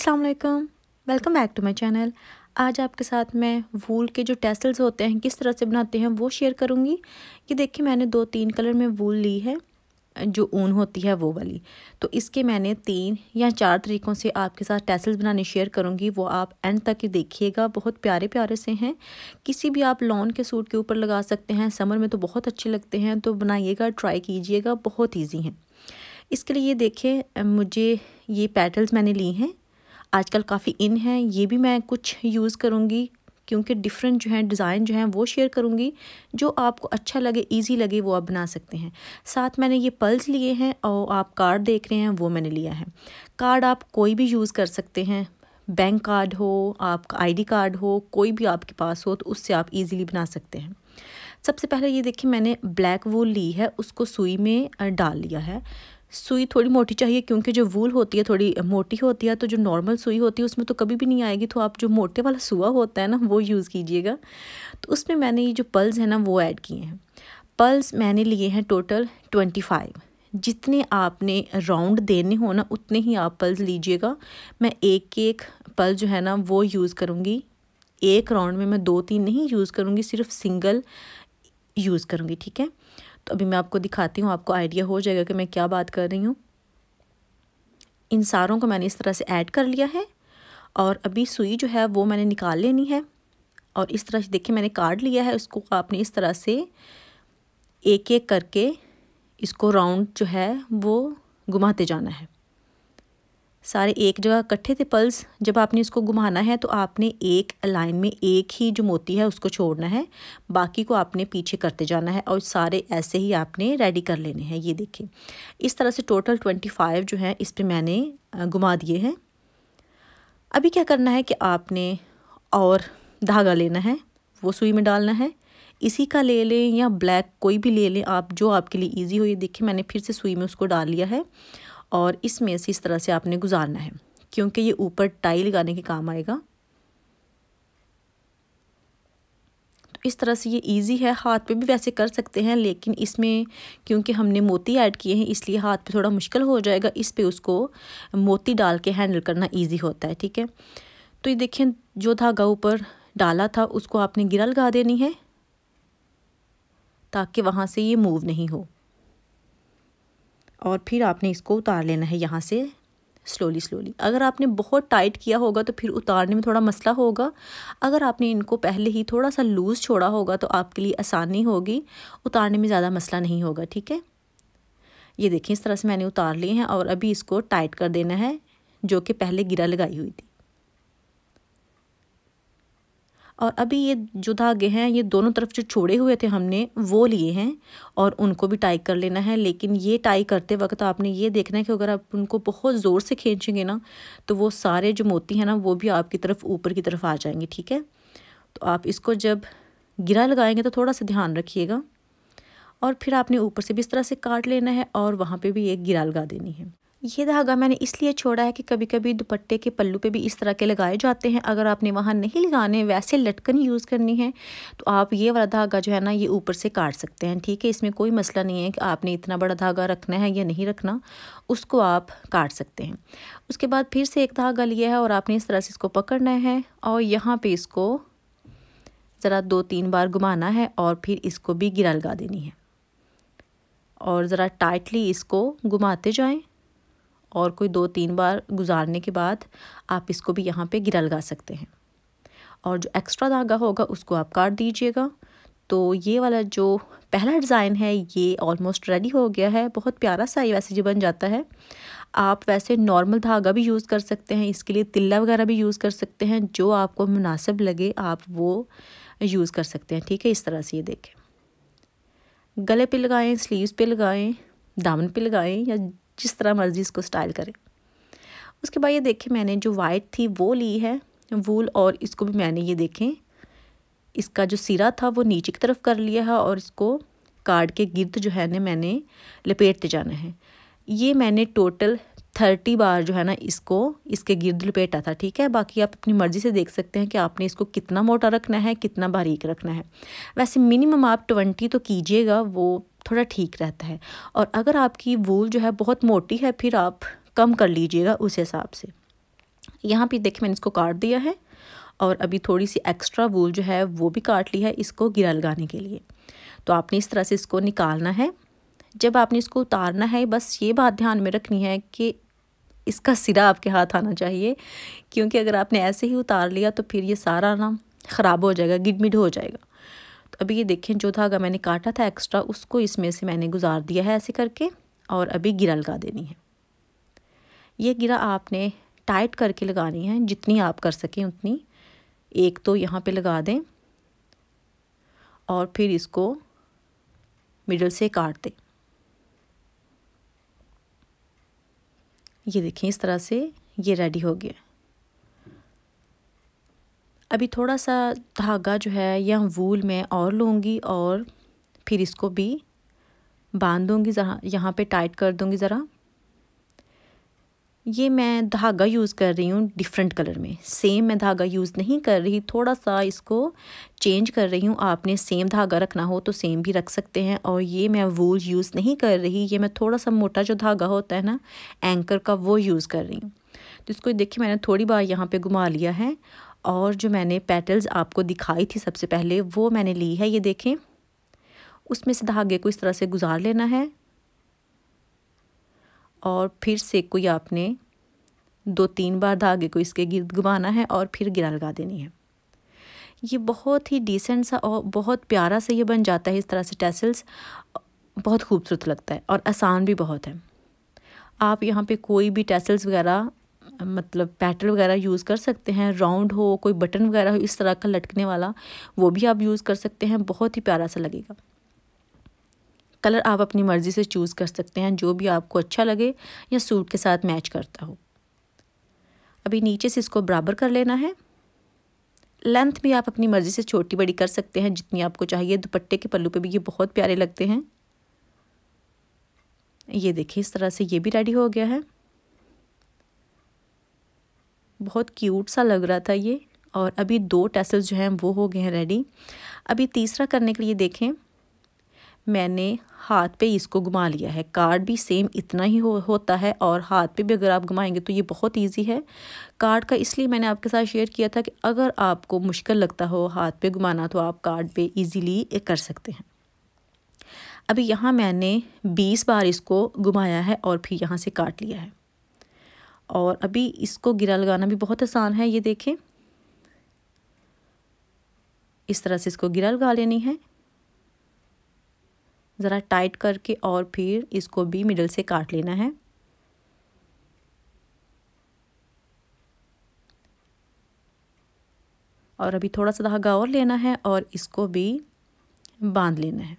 अस्सलाम welcome back to my channel आज आपके साथ मैं वूल के जो टेसल्स होते हैं किस तरह से बनाते हैं वो शेयर करूँगी ये देखिए मैंने दो तीन कलर में वूल ली है जो ऊन होती है वो वाली तो इसके मैंने तीन या चार तरीक़ों से आपके साथ टेसल्स बनाने शेयर करूँगी वो आप एंड तक ही देखिएगा बहुत प्यारे प्यारे से हैं किसी भी आप लॉन के सूट के ऊपर लगा सकते हैं समर में तो बहुत अच्छे लगते हैं तो बनाइएगा ट्राई कीजिएगा बहुत ईजी हैं इसके लिए ये देखें मुझे ये पेटल्स मैंने ली हैं आजकल काफ़ी इन है ये भी मैं कुछ यूज़ करूँगी क्योंकि डिफरेंट जो है डिज़ाइन जो हैं वो शेयर करूँगी जो आपको अच्छा लगे इजी लगे वो आप बना सकते हैं साथ मैंने ये पल्स लिए हैं और आप कार्ड देख रहे हैं वो मैंने लिया है कार्ड आप कोई भी यूज़ कर सकते हैं बैंक कार्ड हो आपका आईडी कार्ड हो कोई भी आपके पास हो तो उससे आप इजीली बना सकते हैं सबसे पहले ये देखिए मैंने ब्लैक वो ली है उसको सुई में डाल लिया है सुई थोड़ी मोटी चाहिए क्योंकि जो वूल होती है थोड़ी मोटी होती है तो जो नॉर्मल सुई होती है उसमें तो कभी भी नहीं आएगी तो आप जो मोटे वाला सुआ होता है ना वो यूज़ कीजिएगा तो उसमें मैंने ये जो पल्स हैं ना वो ऐड किए हैं पल्स मैंने लिए हैं टोटल ट्वेंटी फाइव जितने आपने राउंड देने हो ना उतने ही आप पल्स लीजिएगा मैं एक एक पल जो है ना वो यूज़ करूँगी एक राउंड में मैं दो तीन नहीं यूज़ करूँगी सिर्फ सिंगल यूज़ करूँगी ठीक है तो अभी मैं आपको दिखाती हूँ आपको आइडिया हो जाएगा कि मैं क्या बात कर रही हूँ इन सारों को मैंने इस तरह से ऐड कर लिया है और अभी सुई जो है वो मैंने निकाल लेनी है और इस तरह से देखिए मैंने काट लिया है उसको आपने इस तरह से एक एक करके इसको राउंड जो है वो घुमाते जाना है सारे एक जगह इकट्ठे थे पल्स जब आपने इसको घुमाना है तो आपने एक लाइन में एक ही जो मोती है उसको छोड़ना है बाकी को आपने पीछे करते जाना है और सारे ऐसे ही आपने रेडी कर लेने हैं ये देखें इस तरह से टोटल ट्वेंटी फाइव जो है इस पर मैंने घुमा दिए हैं अभी क्या करना है कि आपने और धागा लेना है वो सुई में डालना है इसी का ले लें या ब्लैक कोई भी ले लें आप जो आपके लिए ईजी हो ये देखिए मैंने फिर से सुई में उसको डाल लिया है और इसमें से इस तरह से आपने गुजारना है क्योंकि ये ऊपर टाई लगाने के काम आएगा तो इस तरह से ये इजी है हाथ पे भी वैसे कर सकते हैं लेकिन इसमें क्योंकि हमने मोती ऐड किए हैं इसलिए हाथ पे थोड़ा मुश्किल हो जाएगा इस पे उसको मोती डाल के हैंडल करना इजी होता है ठीक है तो ये देखें जो धागा ऊपर डाला था उसको आपने गिरा लगा देनी है ताकि वहाँ से ये मूव नहीं हो और फिर आपने इसको उतार लेना है यहाँ से स्लोली स्लोली अगर आपने बहुत टाइट किया होगा तो फिर उतारने में थोड़ा मसला होगा अगर आपने इनको पहले ही थोड़ा सा लूज़ छोड़ा होगा तो आपके लिए आसानी होगी उतारने में ज़्यादा मसला नहीं होगा ठीक है ये देखिए इस तरह से मैंने उतार लिए हैं और अभी इसको टाइट कर देना है जो कि पहले गिरा लगाई हुई थी और अभी ये जो धागे हैं ये दोनों तरफ जो छोड़े हुए थे हमने वो लिए हैं और उनको भी टाई कर लेना है लेकिन ये टाई करते वक्त आपने ये देखना है कि अगर आप उनको बहुत ज़ोर से खींचेंगे ना तो वो सारे जो मोती हैं ना वो भी आपकी तरफ ऊपर की तरफ आ जाएंगे ठीक है तो आप इसको जब गिरा लगाएंगे तो थोड़ा सा ध्यान रखिएगा और फिर आपने ऊपर से भी इस तरह से काट लेना है और वहाँ पर भी एक गिरा लगा देनी है ये धागा मैंने इसलिए छोड़ा है कि कभी कभी दुपट्टे के पल्लू पे भी इस तरह के लगाए जाते हैं अगर आपने वहाँ नहीं लगाने वैसे लटकन यूज़ करनी है तो आप ये वाला धागा जो है ना ये ऊपर से काट सकते हैं ठीक है इसमें कोई मसला नहीं है कि आपने इतना बड़ा धागा रखना है या नहीं रखना उसको आप काट सकते हैं उसके बाद फिर से एक धागा लिया है और आपने इस तरह से इसको पकड़ना है और यहाँ पर इसको ज़रा दो तीन बार घुमाना है और फिर इसको भी गिरा लगा देनी है और ज़रा टाइटली इसको घुमाते जाएँ और कोई दो तीन बार गुजारने के बाद आप इसको भी यहाँ पे गिरा लगा सकते हैं और जो एक्स्ट्रा धागा होगा उसको आप काट दीजिएगा तो ये वाला जो पहला डिज़ाइन है ये ऑलमोस्ट रेडी हो गया है बहुत प्यारा सा ये वैसे जो बन जाता है आप वैसे नॉर्मल धागा भी यूज़ कर सकते हैं इसके लिए तिल्ला वगैरह भी यूज़ कर सकते हैं जो आपको मुनासिब लगे आप वो यूज़ कर सकते हैं ठीक है इस तरह से ये देखें गले पे लगाएं स्लीव्स पे लगाएं दामन पे लगाएं या जिस तरह मर्ज़ी इसको स्टाइल करें उसके बाद ये देखें मैंने जो वाइट थी वो ली है वूल और इसको भी मैंने ये देखें इसका जो सिरा था वो नीचे की तरफ कर लिया है और इसको कार्ड के गिर्द जो है ना मैंने लपेटते जाना है ये मैंने टोटल थर्टी बार जो है ना इसको इसके गिर्द लपेटा था ठीक है बाकी आप अपनी मर्ज़ी से देख सकते हैं कि आपने इसको कितना मोटा रखना है कितना बारीक रखना है वैसे मिनिमम आप ट्वेंटी तो कीजिएगा वो थोड़ा ठीक रहता है और अगर आपकी वूल जो है बहुत मोटी है फिर आप कम कर लीजिएगा उस हिसाब से यहाँ पे देखिए मैंने इसको काट दिया है और अभी थोड़ी सी एक्स्ट्रा वूल जो है वो भी काट ली है इसको गिरा लगाने के लिए तो आपने इस तरह से इसको निकालना है जब आपने इसको उतारना है बस ये बात ध्यान में रखनी है कि इसका सिरा आपके हाथ आना चाहिए क्योंकि अगर आपने ऐसे ही उतार लिया तो फिर ये सारा ना ख़राब हो जाएगा गिडमिड हो जाएगा तो अभी ये देखें जो धागा मैंने काटा था एक्स्ट्रा उसको इसमें से मैंने गुजार दिया है ऐसे करके और अभी गिरा लगा देनी है ये गिरा आपने टाइट करके लगानी है जितनी आप कर सकें उतनी एक तो यहाँ पे लगा दें और फिर इसको मिडल से काट दें ये देखें इस तरह से ये रेडी हो गया अभी थोड़ा सा धागा जो है या वूल मैं और लूँगी और फिर इसको भी बांध दूँगी ज़रा यहाँ पर टाइट कर दूँगी ज़रा ये मैं धागा यूज़ कर रही हूँ डिफरेंट कलर में सेम मैं धागा यूज़ नहीं कर रही थोड़ा सा इसको चेंज कर रही हूँ आपने सेम धागा रखना हो तो सेम भी रख सकते हैं और ये मैं वूल यूज़ नहीं कर रही ये मैं थोड़ा सा मोटा जो धागा होता है ना एंकर का वो यूज़ कर रही हूँ तो इसको देखिए मैंने थोड़ी बार यहाँ पर घुमा लिया है और जो मैंने पेटल्स आपको दिखाई थी सबसे पहले वो मैंने ली है ये देखें उसमें से धागे को इस तरह से गुजार लेना है और फिर से कोई आपने दो तीन बार धागे को इसके गिर्द घुमाना है और फिर गिरा लगा देनी है ये बहुत ही डिसेंट सा और बहुत प्यारा सा ये बन जाता है इस तरह से टेसल्स बहुत खूबसूरत लगता है और आसान भी बहुत है आप यहाँ पे कोई भी टेसल्स वगैरह मतलब पैटर्न वगैरह यूज़ कर सकते हैं राउंड हो कोई बटन वगैरह हो इस तरह का लटकने वाला वो भी आप यूज़ कर सकते हैं बहुत ही प्यारा सा लगेगा कलर आप अपनी मर्ज़ी से चूज़ कर सकते हैं जो भी आपको अच्छा लगे या सूट के साथ मैच करता हो अभी नीचे से इसको बराबर कर लेना है लेंथ भी आप अपनी मर्ज़ी से छोटी बड़ी कर सकते हैं जितनी आपको चाहिए दुपट्टे के पल्लू पे भी ये बहुत प्यारे लगते हैं ये देखिए इस तरह से ये भी रेडी हो गया है बहुत क्यूट सा लग रहा था ये और अभी दो टेसल्स जो हैं वो हो गए हैं रेडी अभी तीसरा करने के लिए देखें मैंने हाथ पे इसको घुमा लिया है कार्ड भी सेम इतना ही हो, होता है और हाथ पे भी अगर आप घुमाएंगे तो ये बहुत इजी है कार्ड का इसलिए मैंने आपके साथ शेयर किया था कि अगर आपको मुश्किल लगता हो हाथ पे घुमाना तो आप कार्ड पे इजीली कर सकते हैं अभी यहाँ मैंने 20 बार इसको घुमाया है और फिर यहाँ से काट लिया है और अभी इसको गिरा लगाना भी बहुत आसान है ये देखें इस तरह से इसको गिरा लगा लेनी है ज़रा टाइट करके और फिर इसको भी मिडल से काट लेना है और अभी थोड़ा सा धागा और लेना है और इसको भी बांध लेना है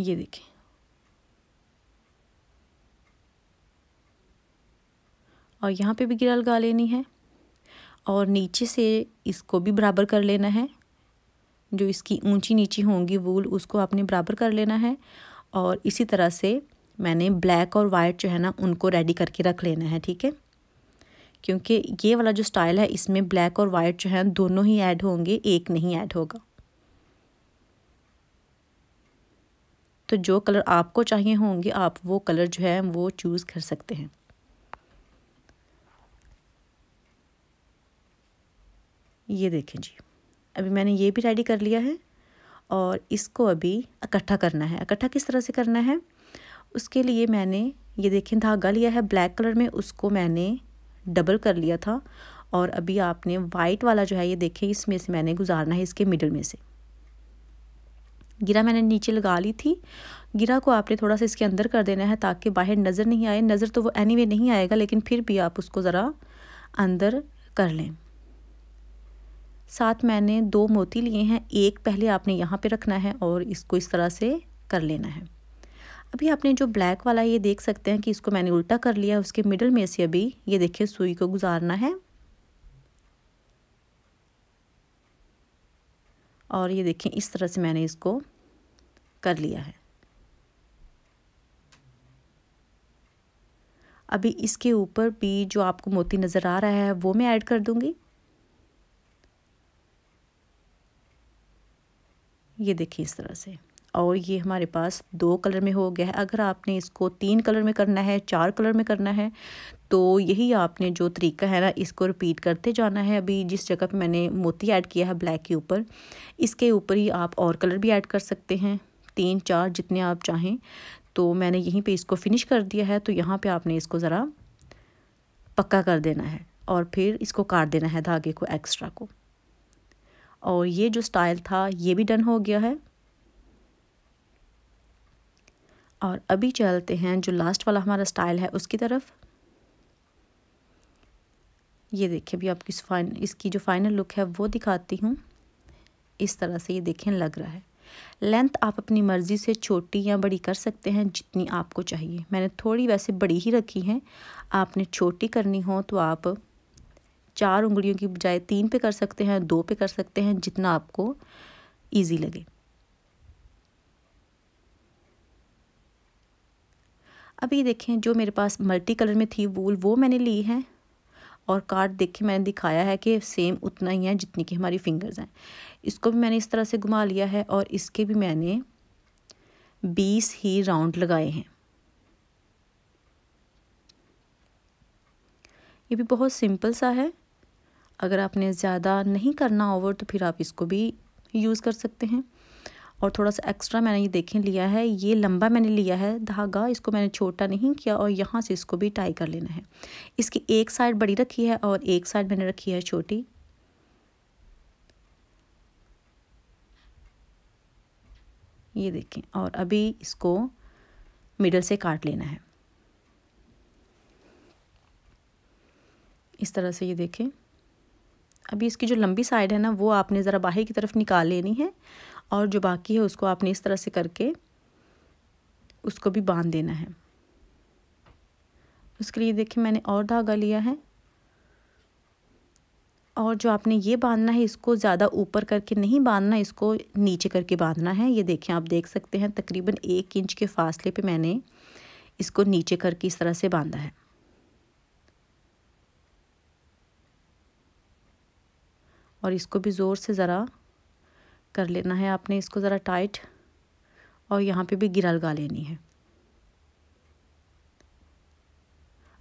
ये देखिए और यहाँ पे भी गिरा लगा लेनी है और नीचे से इसको भी बराबर कर लेना है जो इसकी ऊंची नीची होंगी वूल उसको आपने बराबर कर लेना है और इसी तरह से मैंने ब्लैक और वाइट जो है ना उनको रेडी करके रख लेना है ठीक है क्योंकि ये वाला जो स्टाइल है इसमें ब्लैक और वाइट जो है दोनों ही ऐड होंगे एक नहीं ऐड होगा तो जो कलर आपको चाहिए होंगे आप वो कलर जो है वो चूज़ कर सकते हैं ये देखें जी अभी मैंने ये भी रेडी कर लिया है और इसको अभी इकट्ठा करना है इकट्ठा किस तरह से करना है उसके लिए मैंने ये देखें धागा लिया है ब्लैक कलर में उसको मैंने डबल कर लिया था और अभी आपने वाइट वाला जो है ये देखें इसमें से मैंने गुजारना है इसके मिडल में से गिरा मैंने नीचे लगा ली थी गिरा को आपने थोड़ा सा इसके अंदर कर देना है ताकि बाहर नज़र नहीं आए नज़र तो वो एनी anyway नहीं आएगा लेकिन फिर भी आप उसको ज़रा अंदर कर लें साथ मैंने दो मोती लिए हैं एक पहले आपने यहाँ पे रखना है और इसको इस तरह से कर लेना है अभी आपने जो ब्लैक वाला ये देख सकते हैं कि इसको मैंने उल्टा कर लिया उसके मिडल में से अभी ये देखिए सुई को गुजारना है और ये देखें इस तरह से मैंने इसको कर लिया है अभी इसके ऊपर भी जो आपको मोती नज़र आ रहा है वो मैं ऐड कर दूंगी ये देखिए इस तरह से और ये हमारे पास दो कलर में हो गया है अगर आपने इसको तीन कलर में करना है चार कलर में करना है तो यही आपने जो तरीका है ना इसको रिपीट करते जाना है अभी जिस जगह पे मैंने मोती ऐड किया है ब्लैक के ऊपर इसके ऊपर ही आप और कलर भी ऐड कर सकते हैं तीन चार जितने आप चाहें तो मैंने यहीं पर इसको फिनिश कर दिया है तो यहाँ पर आपने इसको ज़रा पक्का कर देना है और फिर इसको काट देना है धागे को एक्स्ट्रा को और ये जो स्टाइल था ये भी डन हो गया है और अभी चलते हैं जो लास्ट वाला हमारा स्टाइल है उसकी तरफ ये देखिए अभी आपकी फाइन इसकी जो फाइनल लुक है वो दिखाती हूँ इस तरह से ये देखें लग रहा है लेंथ आप अपनी मर्ज़ी से छोटी या बड़ी कर सकते हैं जितनी आपको चाहिए मैंने थोड़ी वैसे बड़ी ही रखी है आपने छोटी करनी हो तो आप चार उंगलियों की बजाय तीन पे कर सकते हैं दो पे कर सकते हैं जितना आपको ईजी लगे अभी देखें जो मेरे पास मल्टी कलर में थी वूल वो मैंने ली है और कार्ड देखे मैंने दिखाया है कि सेम उतना ही है जितनी की हमारी फिंगर्स हैं इसको भी मैंने इस तरह से घुमा लिया है और इसके भी मैंने बीस ही राउंड लगाए हैं ये भी बहुत सिंपल सा है अगर आपने ज़्यादा नहीं करना ओवर तो फिर आप इसको भी यूज़ कर सकते हैं और थोड़ा सा एक्स्ट्रा मैंने ये देखें लिया है ये लंबा मैंने लिया है धागा इसको मैंने छोटा नहीं किया और यहाँ से इसको भी टाई कर लेना है इसकी एक साइड बड़ी रखी है और एक साइड मैंने रखी है छोटी ये देखें और अभी इसको मिडल से काट लेना है इस तरह से ये देखें अभी इसकी जो लंबी साइड है ना वो आपने ज़रा बाहर की तरफ निकाल लेनी है और जो बाकी है उसको आपने इस तरह से करके उसको भी बांध देना है उसके लिए देखिए मैंने और धागा लिया है और जो आपने ये बांधना है इसको ज़्यादा ऊपर करके नहीं बांधना इसको नीचे करके बांधना है ये देखें आप देख सकते हैं तकरीबन एक इंच के फासले पे मैंने इसको नीचे करके इस तरह से बांधा है और इसको भी ज़ोर से ज़रा कर लेना है आपने इसको ज़रा टाइट और यहाँ पे भी गिरा लगा लेनी है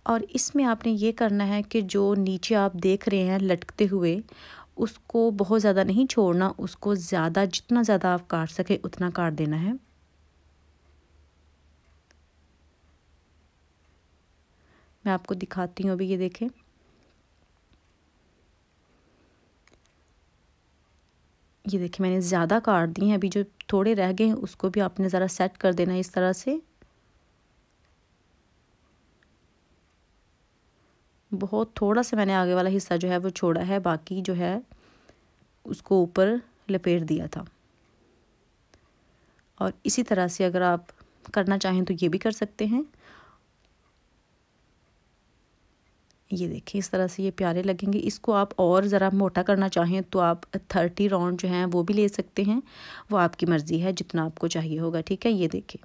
और इसमें आपने ये करना है कि जो नीचे आप देख रहे हैं लटकते हुए उसको बहुत ज़्यादा नहीं छोड़ना उसको ज़्यादा जितना ज़्यादा आप काट सके उतना काट देना है मैं आपको दिखाती हूँ अभी ये देखें ये देखिए मैंने ज़्यादा काट दी हैं अभी जो थोड़े रह गए हैं उसको भी आपने ज़रा सेट कर देना है इस तरह से बहुत थोड़ा सा मैंने आगे वाला हिस्सा जो है वो छोड़ा है बाकी जो है उसको ऊपर लपेट दिया था और इसी तरह से अगर आप करना चाहें तो ये भी कर सकते हैं ये देखें इस तरह से ये प्यारे लगेंगे इसको आप और ज़रा मोटा करना चाहें तो आप थर्टी राउंड जो हैं वो भी ले सकते हैं वो आपकी मर्ज़ी है जितना आपको चाहिए होगा ठीक है ये देखें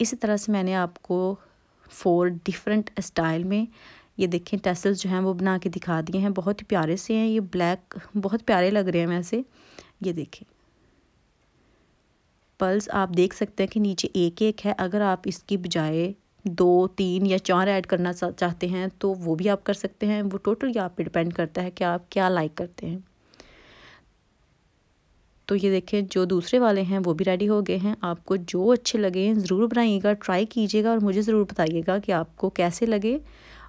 इसी तरह से मैंने आपको फोर डिफरेंट स्टाइल में ये देखें टेसल्स जो हैं वो बना के दिखा दिए हैं बहुत ही प्यारे से हैं ये ब्लैक बहुत प्यारे लग रहे हैं वैसे ये देखें पल्स आप देख सकते हैं कि नीचे एक एक है अगर आप इसकी बजाय दो तीन या चार ऐड करना चाहते हैं तो वो भी आप कर सकते हैं वो टोटली आप पे डिपेंड करता है कि आप क्या लाइक करते हैं तो ये देखें जो दूसरे वाले हैं वो भी रेडी हो गए हैं आपको जो अच्छे लगे ज़रूर बनाइएगा ट्राई कीजिएगा और मुझे ज़रूर बताइएगा कि आपको कैसे लगे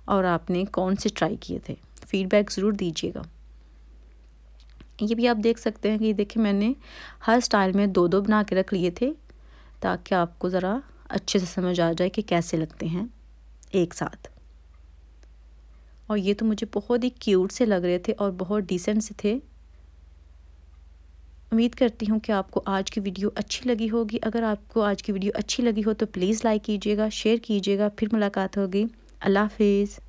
और आपने कौन से ट्राई किए थे फीडबैक ज़रूर दीजिएगा ये भी आप देख सकते हैं कि देखिए मैंने हर स्टाइल में दो दो बना के रख लिए थे ताकि आपको ज़रा अच्छे से समझ आ जाए कि कैसे लगते हैं एक साथ और ये तो मुझे बहुत ही क्यूट से लग रहे थे और बहुत डिसेंट से थे उम्मीद करती हूँ कि आपको आज की वीडियो अच्छी लगी होगी अगर आपको आज की वीडियो अच्छी लगी हो तो प्लीज़ लाइक कीजिएगा शेयर कीजिएगा फिर मुलाकात होगी अल्लाह हाफिज़